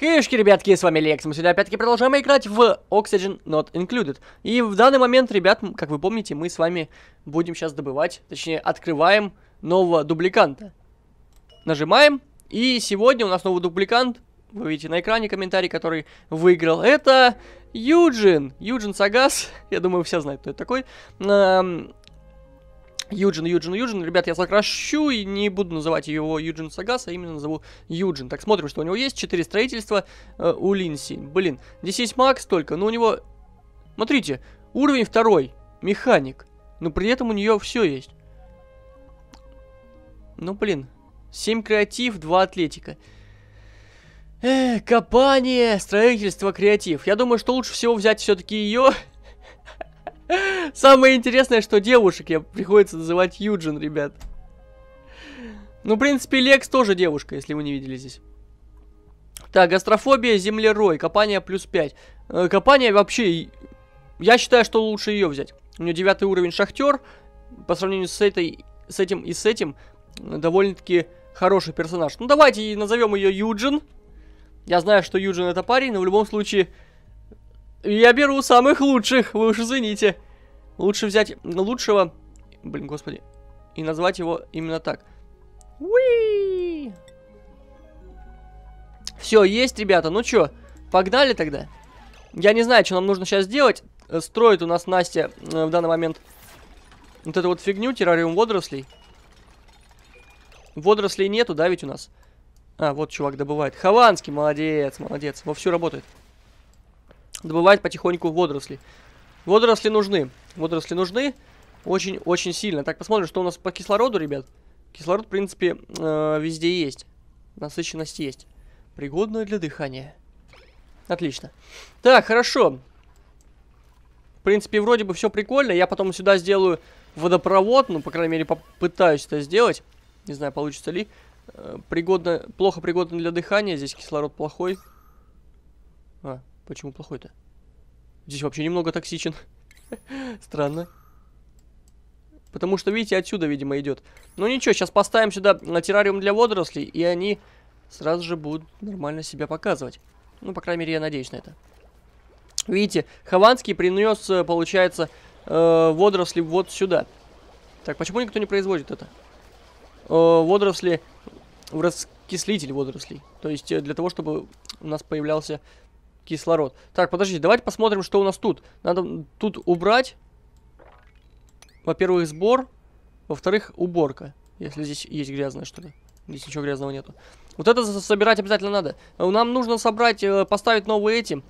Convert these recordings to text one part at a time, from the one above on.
Хейшки, ребятки, с вами Лекс. Мы сегодня опять-таки продолжаем играть в Oxygen Not Included. И в данный момент, ребят, как вы помните, мы с вами будем сейчас добывать, точнее, открываем нового дубликанта. Нажимаем. И сегодня у нас новый дубликант. Вы видите на экране комментарий, который выиграл. Это Юджин. Юджин Сагас. Я думаю, все знают, кто это такой. Юджин, Юджин, Юджин. Ребят, я сокращу и не буду называть его Юджин Сагас, а именно назову Юджин. Так, смотрим, что у него есть. Четыре строительства э, у Линси. Блин, здесь есть Макс только, но у него... Смотрите, уровень второй, механик. Но при этом у нее все есть. Ну, блин. семь креатив, два атлетика. Эх, копание, строительство, креатив. Я думаю, что лучше всего взять все-таки ее Самое интересное, что девушек я приходится называть Юджин, ребят. Ну, в принципе, Лекс тоже девушка, если вы не видели здесь. Так, гастрофобия, землерой, копание плюс 5. Э, копание вообще, я считаю, что лучше ее взять. У нее девятый уровень шахтер, по сравнению с, этой, с этим и с этим, довольно-таки хороший персонаж. Ну, давайте назовем ее Юджин. Я знаю, что Юджин это парень, но в любом случае я беру самых лучших, вы уж извините. Лучше взять лучшего... Блин, господи. И назвать его именно так. Уи! Все, есть, ребята. Ну чё, погнали тогда? Я не знаю, что нам нужно сейчас сделать. Э, строит у нас Настя э, в данный момент вот эту вот фигню, террариум водорослей. Водорослей нету, да, ведь у нас? А, вот чувак добывает. Хованский, молодец, молодец. Вовсю работает добывать потихоньку водоросли. Водоросли нужны. Водоросли нужны очень-очень сильно. Так, посмотрим, что у нас по кислороду, ребят. Кислород, в принципе, э, везде есть. Насыщенность есть. Пригодная для дыхания. Отлично. Так, хорошо. В принципе, вроде бы все прикольно. Я потом сюда сделаю водопровод. Ну, по крайней мере, попытаюсь это сделать. Не знаю, получится ли. Э, пригодно, плохо пригодно для дыхания. Здесь кислород плохой. А, Почему плохой-то? Здесь вообще немного токсичен. Странно. Потому что, видите, отсюда, видимо, идет. Ну ничего, сейчас поставим сюда террариум для водорослей, и они сразу же будут нормально себя показывать. Ну, по крайней мере, я надеюсь на это. Видите, Хованский принес, э, получается, э, водоросли вот сюда. Так, почему никто не производит это? Э, водоросли в раскислитель водорослей. То есть, э, для того, чтобы у нас появлялся кислород. Так, подожди, давайте посмотрим, что у нас тут. Надо тут убрать. Во-первых, сбор. Во-вторых, уборка. Если здесь есть грязное что-то. Здесь ничего грязного нету. Вот это собирать обязательно надо. Нам нужно собрать, э, поставить новые эти,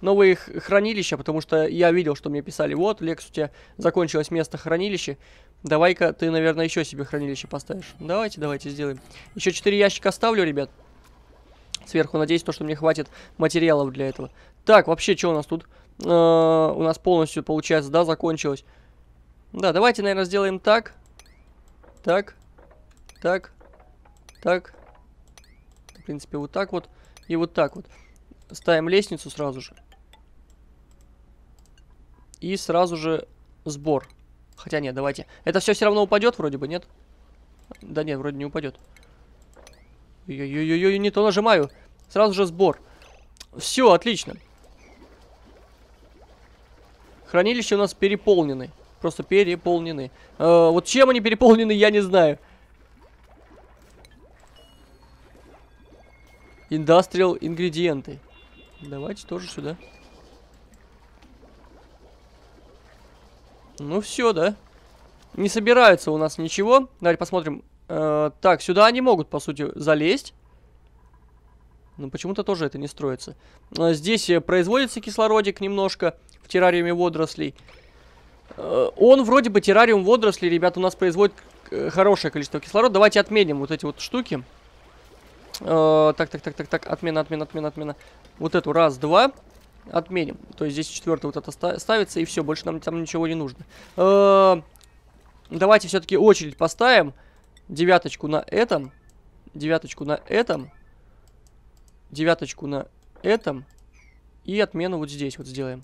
новые хранилища, потому что я видел, что мне писали, вот, Лекс, у тебя закончилось место хранилища, давай-ка ты, наверное, еще себе хранилище поставишь. Давайте, давайте сделаем. Еще четыре ящика оставлю, ребят сверху. Надеюсь, то, что мне хватит материалов для этого. Так, вообще, что у нас тут? Э -э у нас полностью, получается, да, закончилось. Да, давайте, наверное, сделаем так. Так. Так. Так. В принципе, вот так вот. И вот так вот. Ставим лестницу сразу же. И сразу же сбор. Хотя нет, давайте. Это все все равно упадет вроде бы, нет? Да нет, вроде не упадет. Ой-ой-ой, не то нажимаю. Сразу же сбор. Все, отлично. Хранилища у нас переполнены. Просто переполнены. Э, вот чем они переполнены, я не знаю. Индастриал ингредиенты. Давайте тоже сюда. Ну все, да? Не собирается у нас ничего. Давайте посмотрим Э, так, сюда они могут, по сути, залезть. Но почему-то тоже это не строится. Э, здесь э, производится кислородик немножко в террариуме водорослей. Он вроде бы террариум водорослей, ребят, у нас производит хорошее количество кислорода. Давайте отменим вот эти вот штуки. Так, так, так, так, так, отмена, отмена, отмена, отмена. Вот эту, раз, два. Отменим. То есть здесь четвертый вот это ставится, и все, больше нам там ничего не нужно. Давайте все-таки очередь Поставим девяточку на этом, девяточку на этом, девяточку на этом и отмену вот здесь вот сделаем.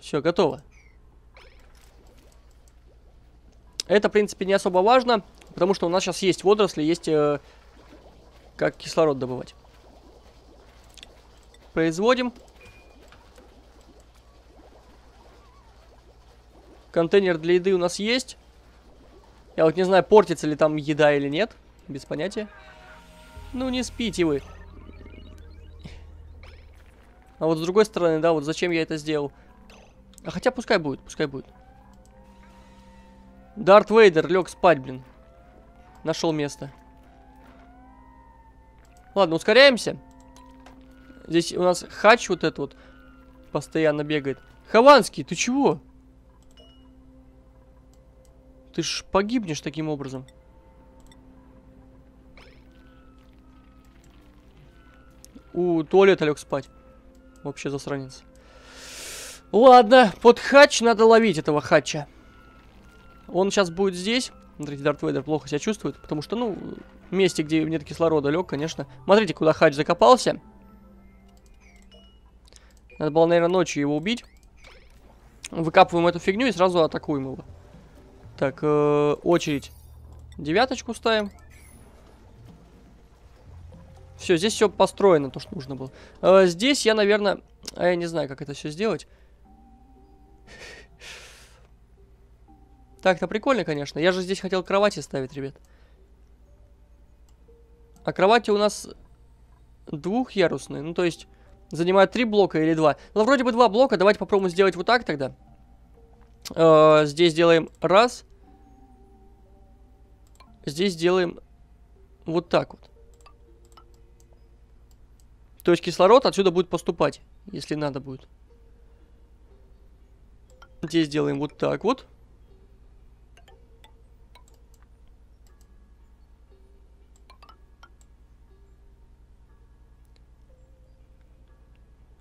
Все, готово. Это, в принципе, не особо важно, потому что у нас сейчас есть водоросли, есть э, как кислород добывать. Производим. Контейнер для еды у нас есть. Я вот не знаю, портится ли там еда или нет. Без понятия. Ну, не спите вы. А вот с другой стороны, да, вот зачем я это сделал? А хотя пускай будет, пускай будет. Дарт Вейдер лег спать, блин. Нашел место. Ладно, ускоряемся. Здесь у нас хач вот этот вот постоянно бегает. Хованский, ты чего? Ты ж погибнешь таким образом. У туалета лег спать. Вообще засранец. Ладно, под хач надо ловить этого хача. Он сейчас будет здесь. Смотрите, Дарт Вейдер плохо себя чувствует, потому что, ну, месте, где нет кислорода, лег, конечно. Смотрите, куда хач закопался. Надо было, наверное, ночью его убить. Выкапываем эту фигню и сразу атакуем его. Так, э, очередь. Девяточку ставим. Все, здесь все построено, то, что нужно было. Э, здесь я, наверное... А я не знаю, как это все сделать. так это прикольно, конечно. Я же здесь хотел кровати ставить, ребят. А кровати у нас двухъярусные. Ну, то есть, занимают три блока или два. Ну, вроде бы два блока. Давайте попробуем сделать вот так тогда. Э, здесь делаем раз здесь делаем вот так вот. То есть кислород отсюда будет поступать, если надо будет. Здесь делаем вот так вот.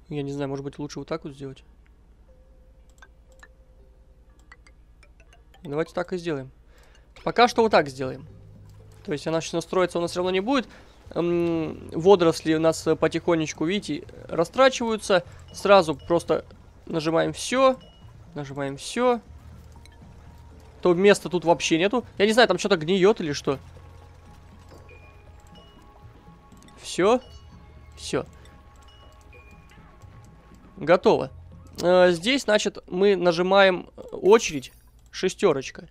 Я не знаю, может быть лучше вот так вот сделать. Давайте так и сделаем. Пока что вот так сделаем. То есть она сейчас настроится, у нас все равно не будет. Водоросли у нас э, потихонечку, видите, растрачиваются. Сразу просто нажимаем все, нажимаем все. То места тут вообще нету. Я не знаю, там что-то гниет или что. Все. Все. Готово. Э, здесь, значит, мы нажимаем э, очередь. Шестерочка.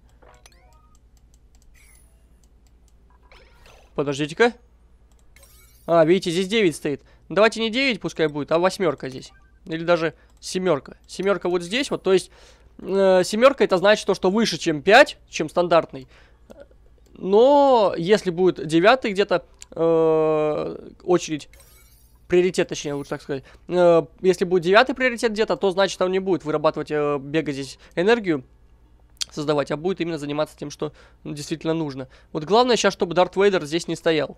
Подождите-ка. А, видите, здесь 9 стоит. Ну, давайте не 9 пускай будет, а восьмерка здесь. Или даже семерка. Семерка вот здесь вот, то есть э, семерка это значит то, что выше, чем 5, чем стандартный. Но если будет девятый где-то э, очередь, приоритет, точнее, лучше так сказать, э, если будет девятый приоритет где-то, то значит он не будет вырабатывать, э, бегать здесь энергию, создавать, а будет именно заниматься тем, что ну, действительно нужно. Вот главное сейчас, чтобы Дарт Вейдер здесь не стоял.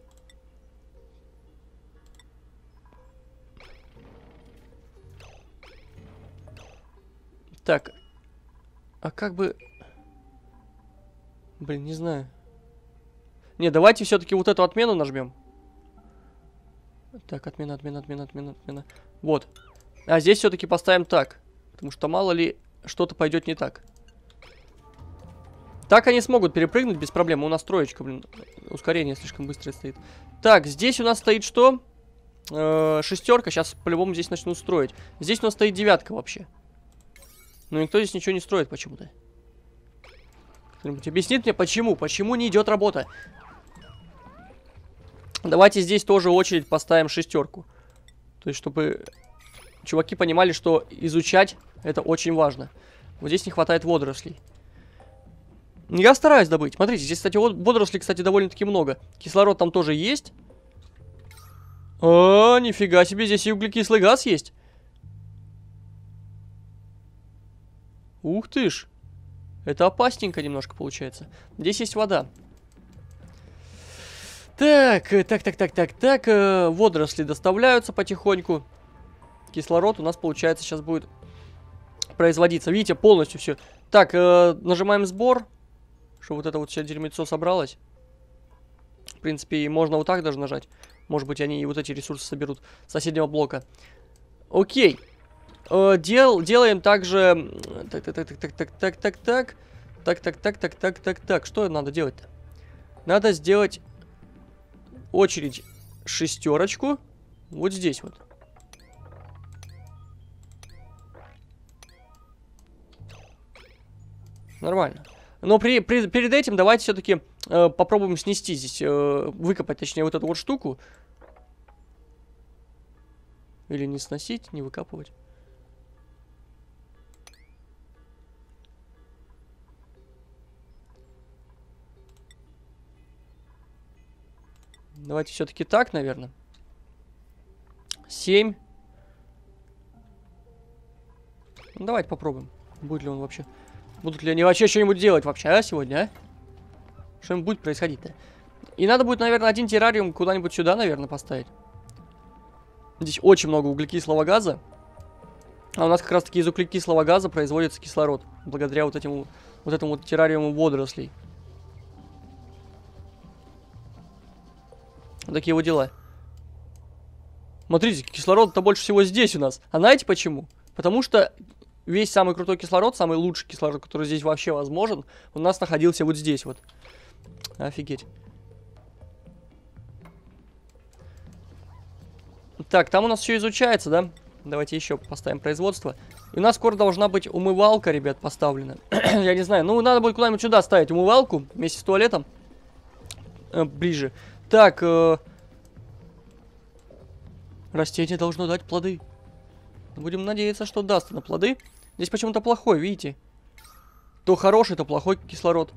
Так. А как бы... Блин, не знаю. Не, давайте все-таки вот эту отмену нажмем. Так, отмена, отмена, отмена, отмена, отмена. Вот. А здесь все-таки поставим так. Потому что мало ли что-то пойдет не так. Так они смогут перепрыгнуть без проблем. У нас троечка, блин. Ускорение слишком быстрое стоит. Так, здесь у нас стоит что? Э шестерка. Сейчас по-любому здесь начнут строить. Здесь у нас стоит девятка вообще. Но никто здесь ничего не строит почему-то. Кто-нибудь объяснит мне, почему? Почему не идет работа? Давайте здесь тоже очередь поставим шестерку. То есть, чтобы чуваки понимали, что изучать это очень важно. Вот здесь не хватает водорослей. Я стараюсь добыть. Смотрите, здесь, кстати, водорослей, кстати, довольно-таки много. Кислород там тоже есть. О, нифига себе, здесь и углекислый газ есть. Ух ты ж. Это опасненько немножко получается. Здесь есть вода. Так, э, так, так, так, так, так. Э, водоросли доставляются потихоньку. Кислород у нас, получается, сейчас будет производиться. Видите, полностью все. Так, э, нажимаем сбор что вот это вот все дерьмецо собралось. В принципе, можно вот так даже нажать. Может быть, они и вот эти ресурсы соберут с соседнего блока. Окей. дел, делаем также... Так, так, так, так, так, так, так, так. Так, так, так, так, так, так, так. Что надо делать-то? Надо сделать очередь шестерочку. Вот здесь вот. Нормально. Но при, при, перед этим давайте все-таки э, попробуем снести здесь, э, выкопать, точнее, вот эту вот штуку. Или не сносить, не выкапывать. Давайте все-таки так, наверное. Семь. Ну, давайте попробуем, будет ли он вообще... Будут ли они вообще что-нибудь делать вообще, а, сегодня, а? Что-нибудь будет происходить-то? И надо будет, наверное, один террариум куда-нибудь сюда, наверное, поставить. Здесь очень много углекислого газа. А у нас как раз-таки из углекислого газа производится кислород. Благодаря вот, этим, вот этому вот террариуму водорослей. Вот такие вот дела. Смотрите, кислорода-то больше всего здесь у нас. А знаете почему? Потому что весь самый крутой кислород, самый лучший кислород, который здесь вообще возможен, у нас находился вот здесь вот. Офигеть. Так, там у нас все изучается, да? Давайте еще поставим производство. И у нас скоро должна быть умывалка, ребят, поставлена. Я не знаю. Ну, надо будет куда-нибудь сюда ставить умывалку вместе с туалетом. Э, ближе. Так. Э... Растение должно дать плоды. Будем надеяться, что даст на плоды. Здесь почему-то плохой, видите? То хороший, то плохой кислород.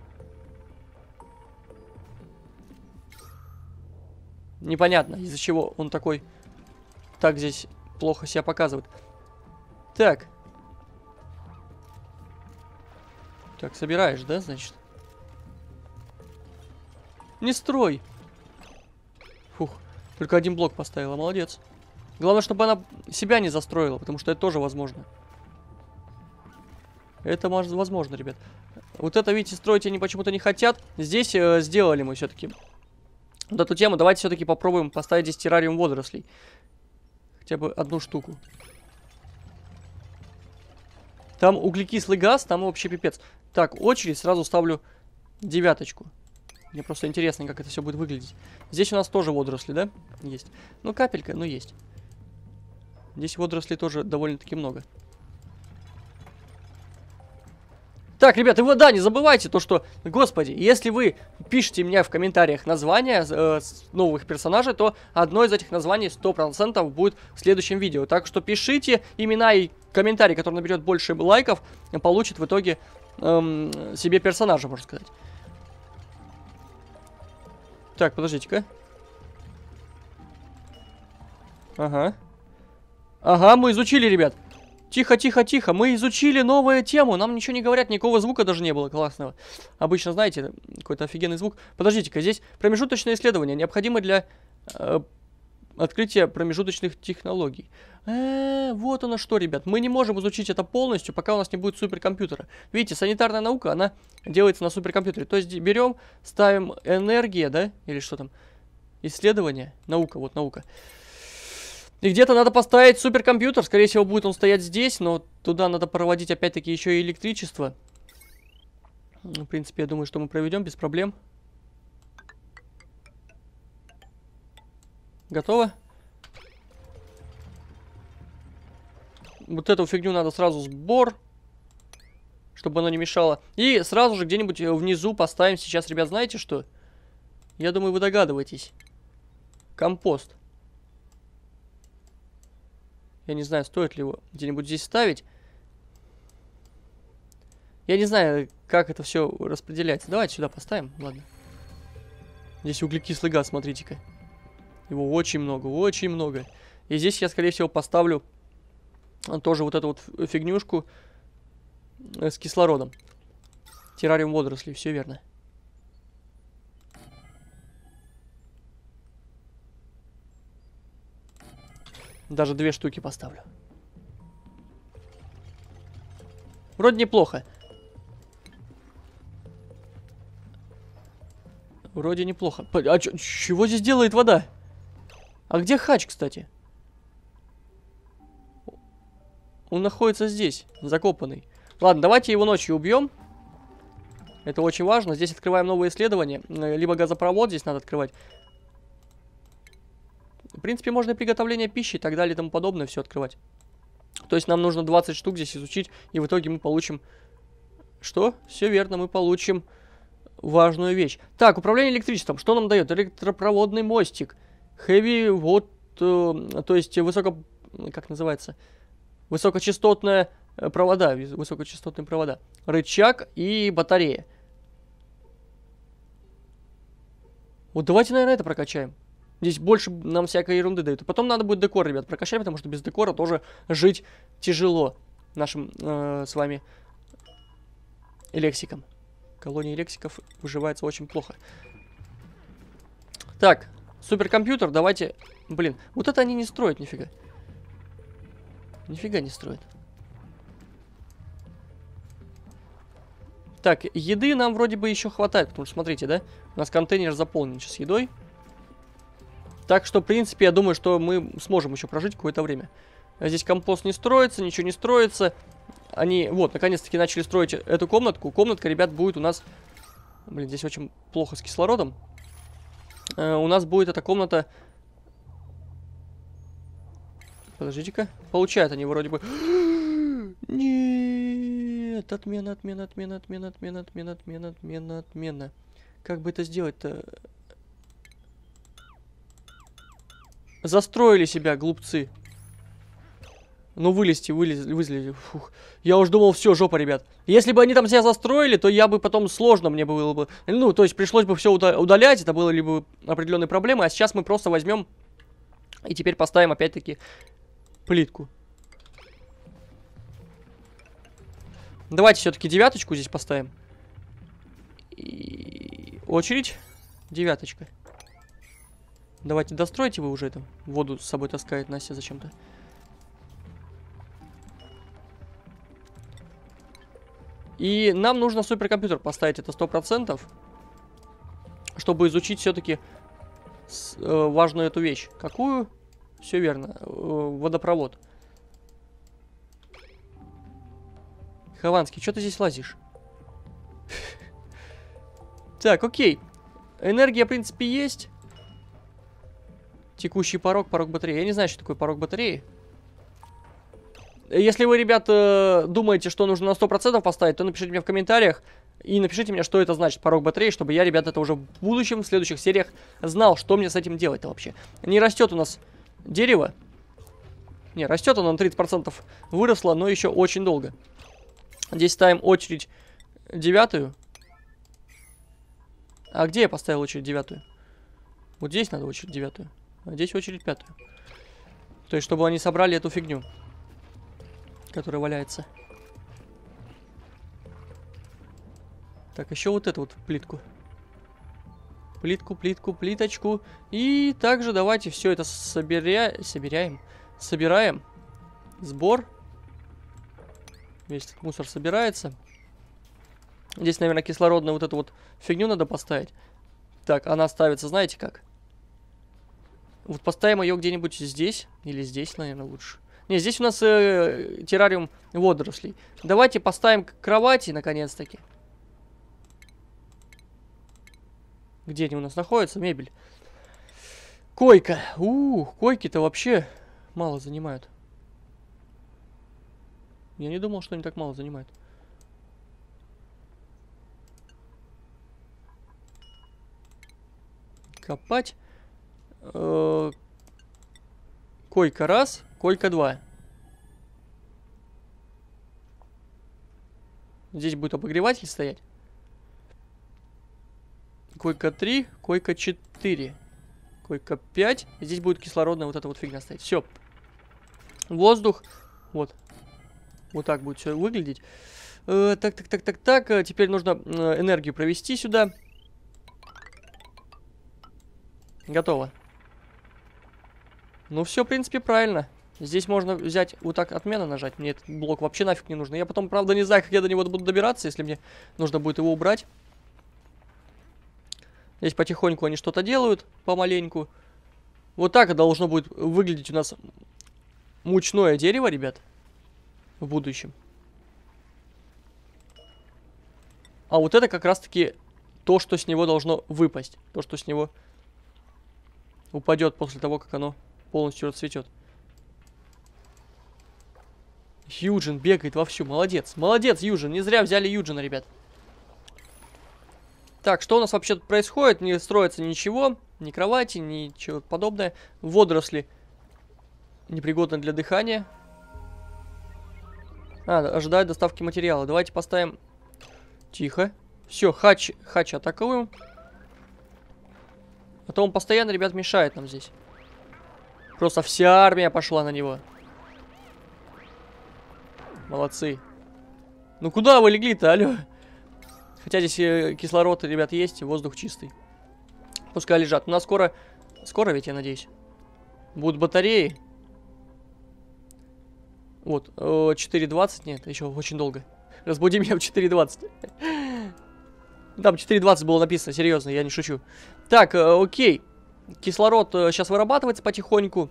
Непонятно, из-за чего он такой так здесь плохо себя показывает. Так. Так, собираешь, да, значит? Не строй! Фух, только один блок поставила, молодец. Главное, чтобы она себя не застроила, потому что это тоже возможно. Возможно. Это возможно, ребят. Вот это, видите, строить они почему-то не хотят. Здесь э, сделали мы все-таки. Вот эту тему давайте все-таки попробуем поставить здесь террариум водорослей. Хотя бы одну штуку. Там углекислый газ, там вообще пипец. Так, очередь сразу ставлю девяточку. Мне просто интересно, как это все будет выглядеть. Здесь у нас тоже водоросли, да? Есть. Ну, капелька, но ну, есть. Здесь водорослей тоже довольно-таки много. Так, ребята, вот да, не забывайте то, что, господи, если вы пишете мне в комментариях названия э, новых персонажей, то одно из этих названий 100% будет в следующем видео. Так что пишите имена и комментарии, который наберет больше лайков, получит в итоге эм, себе персонажа, можно сказать. Так, подождите-ка. Ага. Ага, мы изучили, ребят. Тихо, тихо, тихо, мы изучили новую тему, нам ничего не говорят, никакого звука даже не было классного. Обычно, знаете, какой-то офигенный звук. Подождите-ка, здесь промежуточное исследование, необходимо для э, открытия промежуточных технологий. Э, вот оно что, ребят, мы не можем изучить это полностью, пока у нас не будет суперкомпьютера. Видите, санитарная наука, она делается на суперкомпьютере. То есть берем, ставим энергия, да, или что там, исследование, наука, вот наука. Наука. И где-то надо поставить суперкомпьютер. Скорее всего, будет он стоять здесь, но туда надо проводить опять-таки еще и электричество. Ну, в принципе, я думаю, что мы проведем без проблем. Готово? Вот эту фигню надо сразу сбор, чтобы она не мешала. И сразу же где-нибудь э, внизу поставим сейчас, ребят, знаете что? Я думаю, вы догадываетесь. Компост. Компост. Я не знаю, стоит ли его где-нибудь здесь ставить. Я не знаю, как это все распределяется. Давайте сюда поставим, ладно. Здесь углекислый газ, смотрите-ка. Его очень много, очень много. И здесь я, скорее всего, поставлю тоже вот эту вот фигнюшку э, с кислородом. Террариум водорослей, все верно. Даже две штуки поставлю. Вроде неплохо. Вроде неплохо. А чего здесь делает вода? А где хач, кстати? Он находится здесь, закопанный. Ладно, давайте его ночью убьем. Это очень важно. Здесь открываем новые исследования. Э, либо газопровод здесь надо открывать, принципе, можно и приготовление пищи и так далее и тому подобное все открывать. То есть нам нужно 20 штук здесь изучить, и в итоге мы получим... Что? Все верно, мы получим важную вещь. Так, управление электричеством. Что нам дает? Электропроводный мостик. Heavy, вот... Э, то есть высоко... Как называется? Высокочастотная э, провода, высокочастотные провода. Рычаг и батарея. Вот давайте, наверное, это прокачаем. Здесь больше нам всякой ерунды дают. потом надо будет декор, ребят, прокачать, потому что без декора тоже жить тяжело нашим э, с вами лексикам. Колония лексиков выживается очень плохо. Так, суперкомпьютер, давайте... Блин, вот это они не строят нифига. Нифига не строят. Так, еды нам вроде бы еще хватает, потому что, смотрите, да? У нас контейнер заполнен сейчас едой. Так что, в принципе, я думаю, что мы сможем еще прожить какое-то время. Здесь компост не строится, ничего не строится. Они, вот, наконец-таки начали строить эту комнатку. Комнатка, ребят, будет у нас... Блин, здесь очень плохо с кислородом. Э, у нас будет эта комната... Подождите-ка. Получают они вроде бы... Нет, отмена, отмена, отмена, отмена, отмена, отмена, отмена, отмена, отмена. Как бы это сделать-то? Застроили себя, глупцы. Ну, вылезти, вылезли, вылезли. Фух. Я уж думал, все, жопа, ребят. Если бы они там себя застроили, то я бы потом сложно мне было бы... Ну, то есть пришлось бы все удалять, это было либо определенные проблемы. А сейчас мы просто возьмем и теперь поставим опять-таки плитку. Давайте все-таки девяточку здесь поставим. И... Очередь. Девяточка. Давайте достройте вы уже это. Воду с собой таскает Настя зачем-то. И нам нужно суперкомпьютер поставить, это сто процентов, чтобы изучить все-таки э, важную эту вещь. Какую? Все верно. Э, водопровод. Хованский, что ты здесь лазишь? Так, окей. Энергия, в принципе, есть. Текущий порог, порог батареи. Я не знаю, что такое порог батареи. Э, если вы, ребята э, думаете, что нужно на 100% поставить, то напишите мне в комментариях. И напишите мне, что это значит, порог батареи, чтобы я, ребята это уже в будущем, в следующих сериях знал, что мне с этим делать-то вообще. Не растет у нас дерево. Не, растет оно на 30% выросло, но еще очень долго. Здесь ставим очередь девятую. А где я поставил очередь девятую? Вот здесь надо очередь девятую. Здесь очередь пятую. То есть, чтобы они собрали эту фигню, которая валяется. Так, еще вот эту вот плитку. Плитку, плитку, плиточку. И также давайте все это соберя... собираем. Собираем. Сбор. Весь этот мусор собирается. Здесь, наверное, кислородную вот эту вот фигню надо поставить. Так, она ставится, знаете как? Вот поставим ее где-нибудь здесь. Или здесь, наверное, лучше. Не, здесь у нас э, террариум водорослей. Давайте поставим кровати, наконец-таки. Где они у нас находятся? Мебель. Койка. Ух, койки-то вообще мало занимают. Я не думал, что они так мало занимают. Копать. Э, койка раз, койка два. Здесь будет обогреватель стоять. Койка 3, койка 4. Койка 5. И здесь будет кислородная вот эта вот фигня стоять. Все. Воздух. Вот. Вот так будет все выглядеть. Э, так, так, так, так, так. Э, теперь нужно э, энергию провести сюда. Готово. Ну, все, в принципе, правильно. Здесь можно взять вот так отмена нажать. Мне этот блок вообще нафиг не нужен. Я потом, правда, не знаю, как я до него буду добираться, если мне нужно будет его убрать. Здесь потихоньку они что-то делают, помаленьку. Вот так должно будет выглядеть у нас мучное дерево, ребят, в будущем. А вот это как раз-таки то, что с него должно выпасть. То, что с него упадет после того, как оно полностью расцветет. Юджин бегает вовсю. Молодец. Молодец, Юджин. Не зря взяли Юджина, ребят. Так, что у нас вообще происходит? Не строится ничего. Ни кровати, ничего подобное. Водоросли непригодны для дыхания. А, ожидают доставки материала. Давайте поставим... Тихо. Все, хач, хач атакуем. А то он постоянно, ребят, мешает нам здесь. Просто вся армия пошла на него. Молодцы. Ну куда вы легли-то, алё? Хотя здесь э, кислород, ребят, есть, воздух чистый. Пускай лежат. У нас скоро... Скоро ведь, я надеюсь. Будут батареи. Вот, 4.20, э, нет, еще очень долго. Разбуди меня в 4.20. Там 4.20 было написано, серьезно, я не шучу. Так, э, окей. Кислород сейчас э, вырабатывается потихоньку.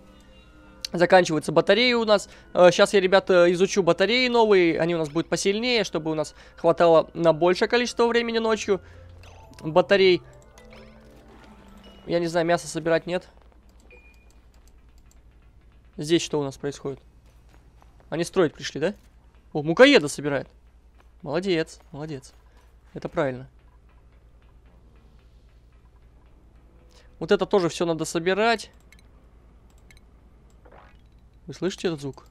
Заканчиваются батареи у нас. Сейчас э, я, ребята, изучу батареи новые. Они у нас будут посильнее, чтобы у нас хватало на большее количество времени ночью. Батарей. Я не знаю, мясо собирать нет. Здесь что у нас происходит? Они строить пришли, да? О, мукоеда собирает. Молодец, молодец. Это правильно. Вот это тоже все надо собирать. Вы слышите этот звук?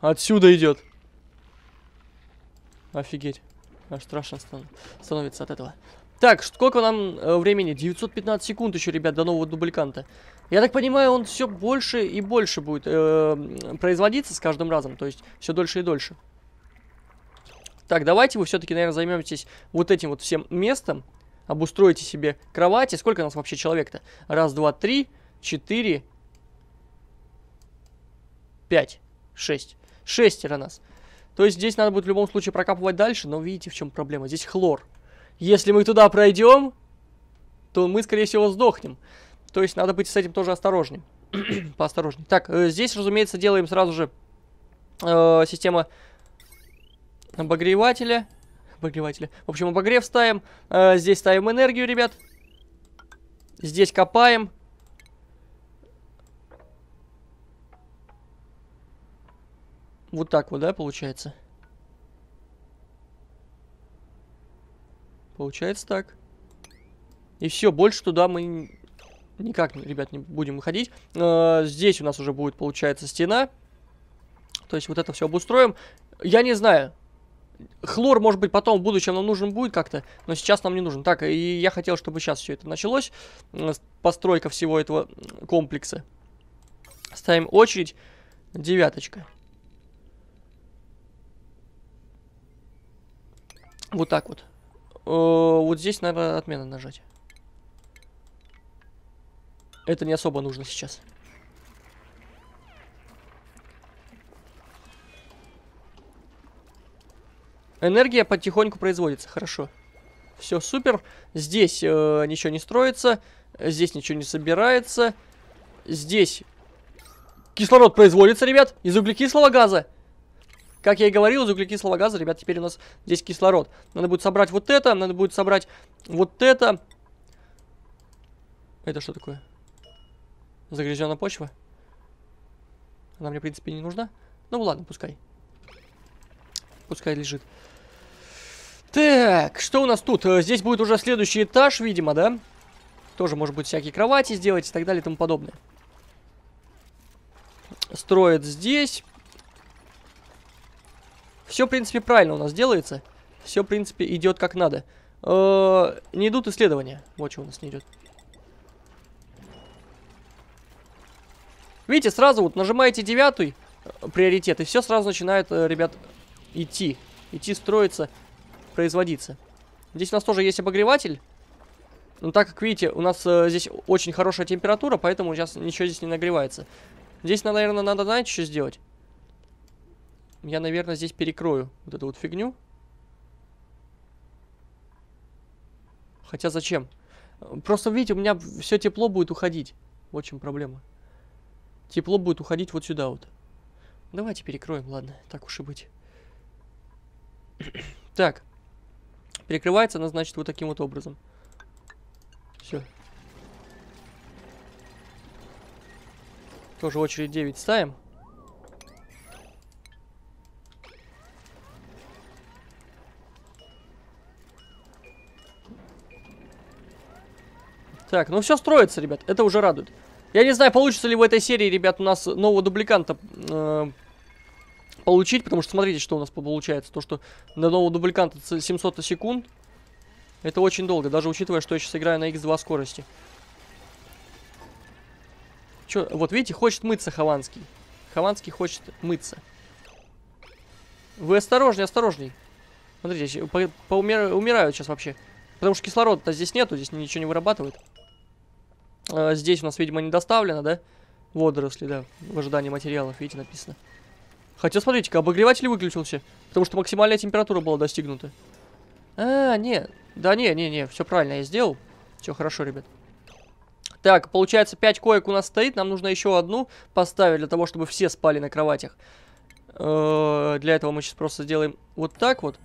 Отсюда идет. Офигеть. Аж страшно стан становится от этого. Так, сколько нам э, времени? 915 секунд еще, ребят, до нового дубликанта. Я так понимаю, он все больше и больше будет э, производиться с каждым разом. То есть, все дольше и дольше. Так, давайте вы все-таки, наверное, займемся вот этим вот всем местом обустроите себе кровати. Сколько у нас вообще человек-то? Раз, два, три, четыре, пять, шесть. Шестеро нас. То есть здесь надо будет в любом случае прокапывать дальше, но видите, в чем проблема. Здесь хлор. Если мы туда пройдем, то мы, скорее всего, сдохнем. То есть надо быть с этим тоже осторожнее. Поосторожнее. Так, э, здесь, разумеется, делаем сразу же э, система обогревателя обогревателя. В общем, обогрев ставим. Э, здесь ставим энергию, ребят. Здесь копаем. Вот так вот, да, получается? Получается так. И все, больше туда мы никак, ребят, не будем выходить. Э, здесь у нас уже будет, получается, стена. То есть вот это все обустроим. Я не знаю, Хлор, может быть, потом в будущем нам нужен будет как-то, но сейчас нам не нужен. Так, и я хотел, чтобы сейчас все это началось, постройка всего этого комплекса. Ставим очередь, девяточка. Вот так вот. Э, вот здесь, надо отмена нажать. Это не особо нужно сейчас. Сейчас. Энергия потихоньку производится, хорошо. Все супер. Здесь э, ничего не строится. Здесь ничего не собирается. Здесь кислород производится, ребят, из углекислого газа. Как я и говорил, из углекислого газа, ребят, теперь у нас здесь кислород. Надо будет собрать вот это, надо будет собрать вот это. Это что такое? Загрязненная почва? Она мне, в принципе, не нужна. Ну ладно, пускай. Пускай лежит. Так, что у нас тут? Э, здесь будет уже следующий этаж, видимо, да? Тоже, может быть, всякие кровати сделать и так далее и тому подобное. Строят здесь. Все, в принципе, правильно у нас делается. Все, в принципе, идет как надо. Э -э не идут исследования. Вот что у нас не идет. Видите, сразу вот нажимаете девятый э, приоритет, и все сразу начинает, э, ребят, идти. Идти строиться производиться. Здесь у нас тоже есть обогреватель. Но так как, видите, у нас э, здесь очень хорошая температура, поэтому сейчас ничего здесь не нагревается. Здесь, наверное, надо, знаете, что сделать? Я, наверное, здесь перекрою вот эту вот фигню. Хотя зачем? Просто, видите, у меня все тепло будет уходить. В общем, проблема. Тепло будет уходить вот сюда вот. Давайте перекроем, ладно, так уж и быть. так. Перекрывается она, значит, вот таким вот образом. Все. Тоже очередь 9 ставим. Так, ну все строится, ребят. Это уже радует. Я не знаю, получится ли в этой серии, ребят, у нас нового дубликанта э, получить, потому что смотрите, что у нас получается. То, что на нового дубликанта 700 секунд, это очень долго, даже учитывая, что я сейчас играю на x2 скорости. Чё, вот видите, хочет мыться Хованский. Хованский хочет мыться. Вы осторожней, осторожней. Смотрите, по по умер умирают сейчас вообще. Потому что кислорода-то здесь нету, здесь ничего не вырабатывает. А, здесь у нас, видимо, не доставлено, да? Водоросли, да, в ожидании материалов, видите, написано. Хотя, смотрите-ка, обогреватель выключился. Потому что максимальная температура была достигнута. А, нет, Да не, не, не. Все правильно я сделал. Все хорошо, ребят. Так, получается, 5 коек у нас стоит. Нам нужно еще одну поставить для того, чтобы все спали на кроватях. -э для этого мы сейчас просто сделаем вот так вот.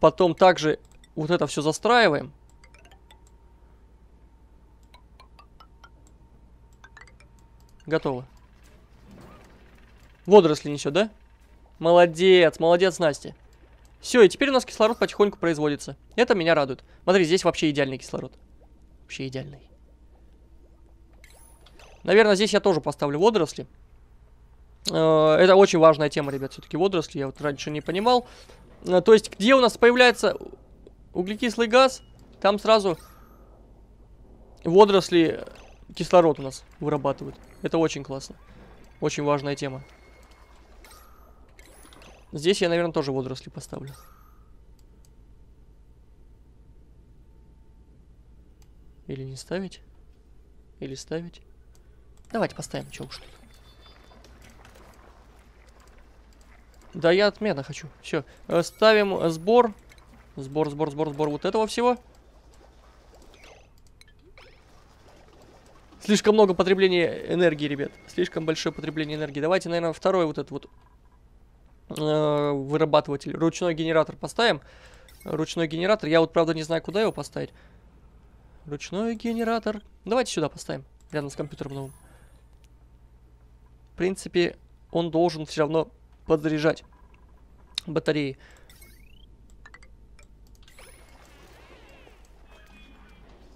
Потом также вот это все застраиваем. Готово. Водоросли несет, да? Молодец, молодец, Настя. Все, и теперь у нас кислород потихоньку производится. Это меня радует. Смотри, здесь вообще идеальный кислород. Вообще идеальный. Наверное, здесь я тоже поставлю водоросли. Э, это очень важная тема, ребят, все-таки водоросли. Я вот раньше не понимал. Э, то есть, где у нас появляется углекислый газ, там сразу водоросли э, кислород у нас вырабатывают. Это очень классно. Очень важная тема. Здесь я, наверное, тоже водоросли поставлю. Или не ставить? Или ставить? Давайте поставим, чё уж Да я отмена хочу. Все, э, ставим сбор. Сбор, сбор, сбор, сбор вот этого всего. Слишком много потребления энергии, ребят. Слишком большое потребление энергии. Давайте, наверное, второй вот этот вот э, вырабатыватель. Ручной генератор поставим. Ручной генератор. Я вот, правда, не знаю, куда его поставить. Ручной генератор. Давайте сюда поставим. Рядом с компьютером новым. В принципе, он должен все равно подзаряжать батареи.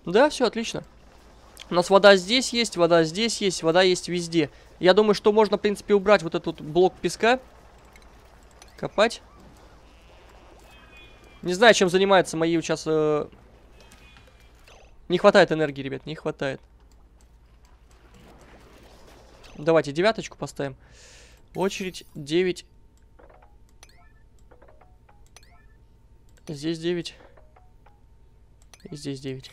Да, все отлично. У нас вода здесь есть, вода здесь есть, вода есть везде. Я думаю, что можно, в принципе, убрать вот этот блок песка. Копать. Не знаю, чем занимаются мои сейчас... Э... Не хватает энергии, ребят, не хватает. Давайте девяточку поставим. Очередь 9. Здесь 9. И здесь 9.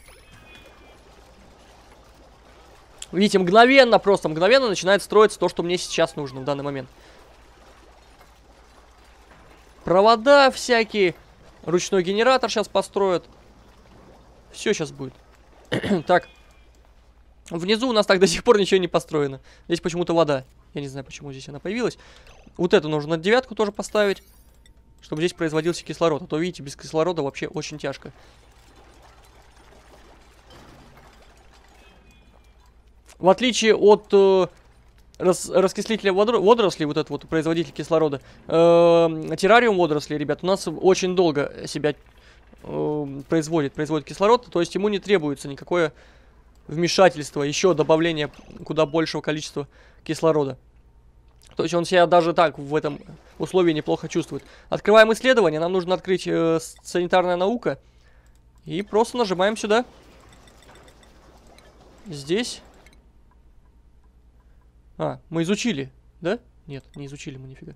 Видите, мгновенно просто, мгновенно начинает строиться то, что мне сейчас нужно в данный момент. Провода всякие. Ручной генератор сейчас построят. Все сейчас будет. так. Внизу у нас так до сих пор ничего не построено. Здесь почему-то вода. Я не знаю, почему здесь она появилась. Вот эту нужно девятку тоже поставить. Чтобы здесь производился кислород. А то, видите, без кислорода вообще очень тяжко. В отличие от э, рас, раскислителя водорослей, вот этот вот производитель кислорода, э, террариум водорослей, ребят, у нас очень долго себя э, производит, производит кислород, то есть ему не требуется никакое вмешательство, еще добавление куда большего количества кислорода. То есть он себя даже так в этом условии неплохо чувствует. Открываем исследование, нам нужно открыть э, санитарная наука. И просто нажимаем сюда. Здесь а, мы изучили, да? Нет, не изучили мы нифига.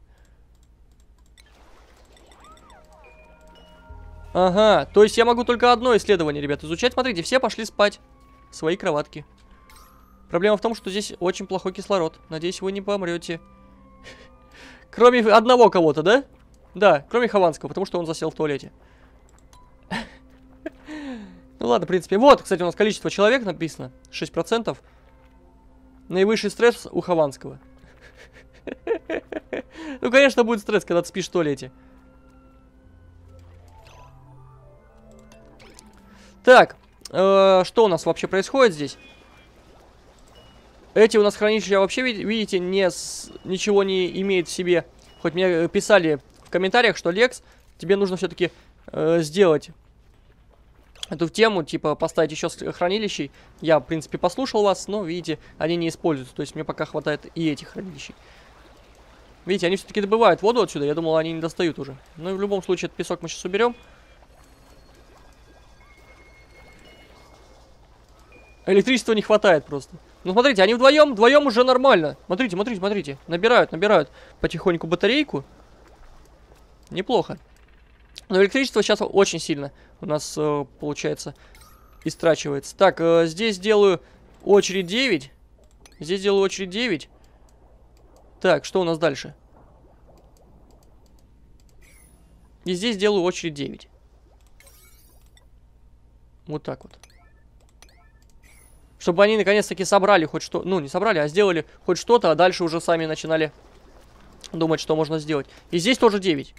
Ага, то есть я могу только одно исследование, ребят, изучать. Смотрите, все пошли спать. в Свои кроватки. Проблема в том, что здесь очень плохой кислород. Надеюсь, вы не помрете. Кроме одного кого-то, да? Да, кроме Хованского, потому что он засел в туалете. Ну ладно, в принципе. Вот, кстати, у нас количество человек написано. 6%. Наивысший стресс у Хованского. Ну, конечно, будет стресс, когда ты спишь в туалете. Так, э, что у нас вообще происходит здесь? Эти у нас хранилища вообще, видите, не с, ничего не имеет в себе. Хоть мне писали в комментариях, что Лекс, тебе нужно все-таки э, сделать эту тему, типа поставить еще хранилищей. Я, в принципе, послушал вас, но, видите, они не используются. То есть мне пока хватает и этих хранилищей. Видите, они все-таки добывают воду отсюда. Я думал, они не достают уже. Ну и в любом случае, этот песок мы сейчас уберем. Электричества не хватает просто. Ну смотрите, они вдвоем, вдвоем уже нормально. Смотрите, смотрите, смотрите. Набирают, набирают потихоньку батарейку. Неплохо. Но электричество сейчас очень сильно у нас, э, получается, истрачивается. Так, э, здесь делаю очередь 9. Здесь делаю очередь 9. Так, что у нас дальше? И здесь делаю очередь 9. Вот так вот. Чтобы они наконец-таки собрали хоть что... Ну, не собрали, а сделали хоть что-то, а дальше уже сами начинали думать, что можно сделать. И здесь тоже 9.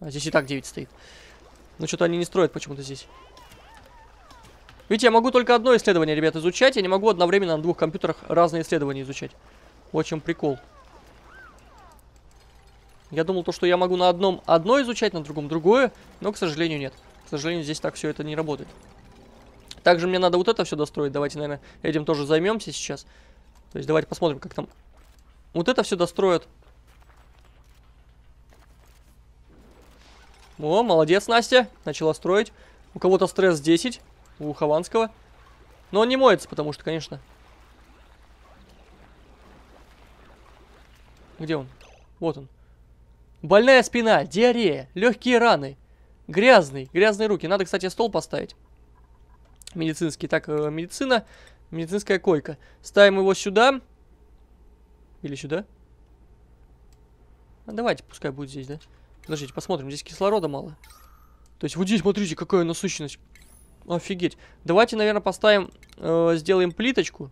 А здесь и так 9 стоит. Но ну, что-то они не строят почему-то здесь. Видите, я могу только одно исследование, ребят, изучать. Я не могу одновременно на двух компьютерах разные исследования изучать. Вот чем прикол. Я думал то, что я могу на одном одно изучать, на другом другое, но, к сожалению, нет. К сожалению, здесь так все это не работает. Также мне надо вот это все достроить. Давайте, наверное, этим тоже займемся сейчас. То есть давайте посмотрим, как там... Вот это все достроят. О, молодец, Настя. Начала строить. У кого-то стресс 10. У Хованского. Но он не моется, потому что, конечно. Где он? Вот он. Больная спина, диарея, легкие раны. Грязный, грязные руки. Надо, кстати, стол поставить. Медицинский. Так, э, медицина. Медицинская койка. Ставим его сюда. Или сюда. А давайте, пускай будет здесь, да? Подождите, посмотрим. Здесь кислорода мало. То есть вот здесь, смотрите, какая насыщенность. Офигеть. Давайте, наверное, поставим... Э, сделаем плиточку.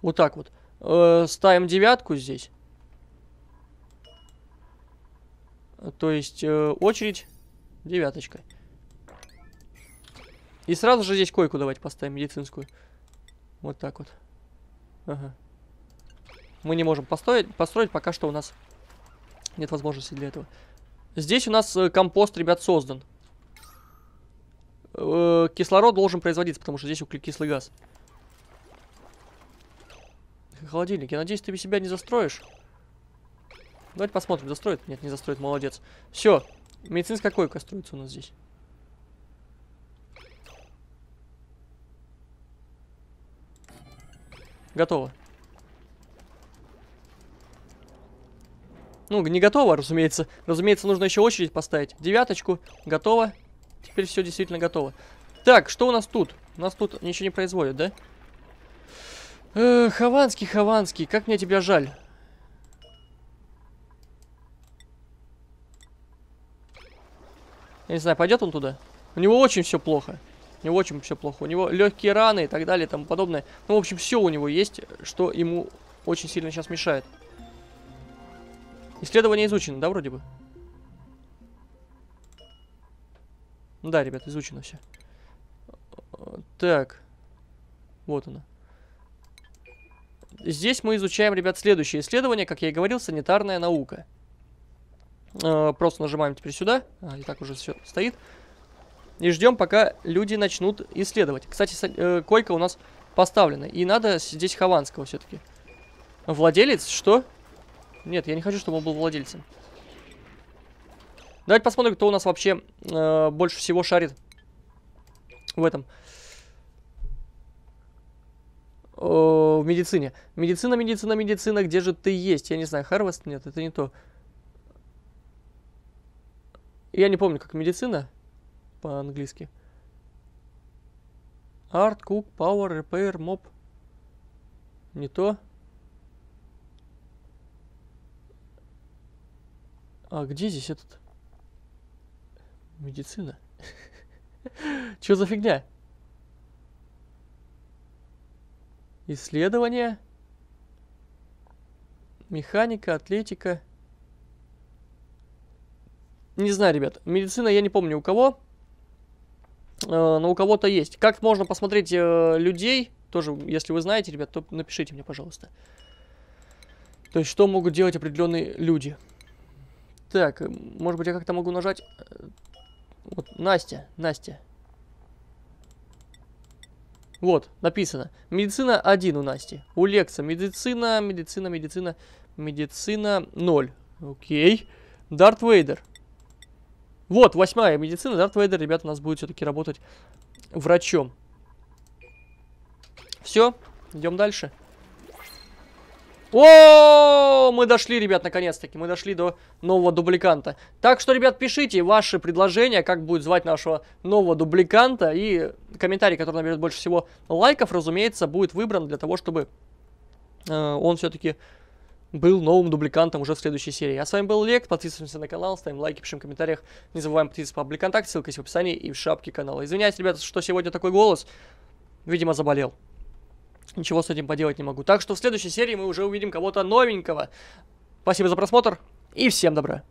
Вот так вот. Э, ставим девятку здесь. То есть э, очередь девяточка. И сразу же здесь койку давайте поставим медицинскую. Вот так вот. Ага мы не можем построить, построить, пока что у нас нет возможности для этого. Здесь у нас э, компост, ребят, создан. Э, кислород должен производиться, потому что здесь углекислый газ. Холодильник. Я надеюсь, ты себя не застроишь. Давайте посмотрим, застроит? Нет, не застроит, молодец. Все, медицинская койка строится у нас здесь. Готово. Ну, не готово, разумеется. Разумеется, нужно еще очередь поставить. Девяточку. Готово. Теперь все действительно готово. Так, что у нас тут? У нас тут ничего не производят, да? Э, Хованский, Хованский, как мне тебя жаль. Я не знаю, пойдет он туда? У него очень все плохо. У него очень все плохо. У него легкие раны и так далее и тому подобное. Ну, в общем, все у него есть, что ему очень сильно сейчас мешает. Исследование изучено, да, вроде бы? Ну да, ребят, изучено все. Так. Вот оно. Здесь мы изучаем, ребят, следующее исследование, как я и говорил, санитарная наука. Э, просто нажимаем теперь сюда. А, и так уже все стоит. И ждем, пока люди начнут исследовать. Кстати, э, койка у нас поставлена. И надо здесь Хованского все-таки. Владелец, что? Нет, я не хочу, чтобы он был владельцем. Давайте посмотрим, кто у нас вообще э, больше всего шарит в этом. О, э, в медицине. Медицина, медицина, медицина, где же ты есть? Я не знаю, Харвест? Нет, это не то. Я не помню, как медицина по-английски. Арт, кук, пауэр, репейр, моб. Не то. А где здесь этот? Медицина? Что за фигня? Исследование. Механика, атлетика. Не знаю, ребят. Медицина я не помню у кого. А, но у кого-то есть. Как можно посмотреть э, людей? Тоже, если вы знаете, ребят, то напишите мне, пожалуйста. То есть, что могут делать определенные люди? Так, э, может быть, я как-то могу нажать... Э, вот, Настя, Настя. Вот, написано. Медицина 1 у Насти. У Лекса медицина, медицина, медицина, медицина 0. Окей. Дарт Вейдер. Вот, восьмая медицина. Дарт Вейдер, ребята, у нас будет все-таки работать врачом. Все, идем дальше. О, мы дошли, ребят, наконец-таки. Мы дошли до нового дубликанта. Так что, ребят, пишите ваши предложения, как будет звать нашего нового дубликанта. И комментарий, который наберет больше всего лайков, разумеется, будет выбран для того, чтобы э, он все-таки был новым дубликантом уже в следующей серии. А с вами был Лек, подписываемся на канал, ставим лайки, пишем в комментариях. Не забываем подписываться по паблик ссылка есть в описании и в шапке канала. Извиняюсь, ребят, что сегодня такой голос. Видимо, заболел. Ничего с этим поделать не могу. Так что в следующей серии мы уже увидим кого-то новенького. Спасибо за просмотр и всем добра.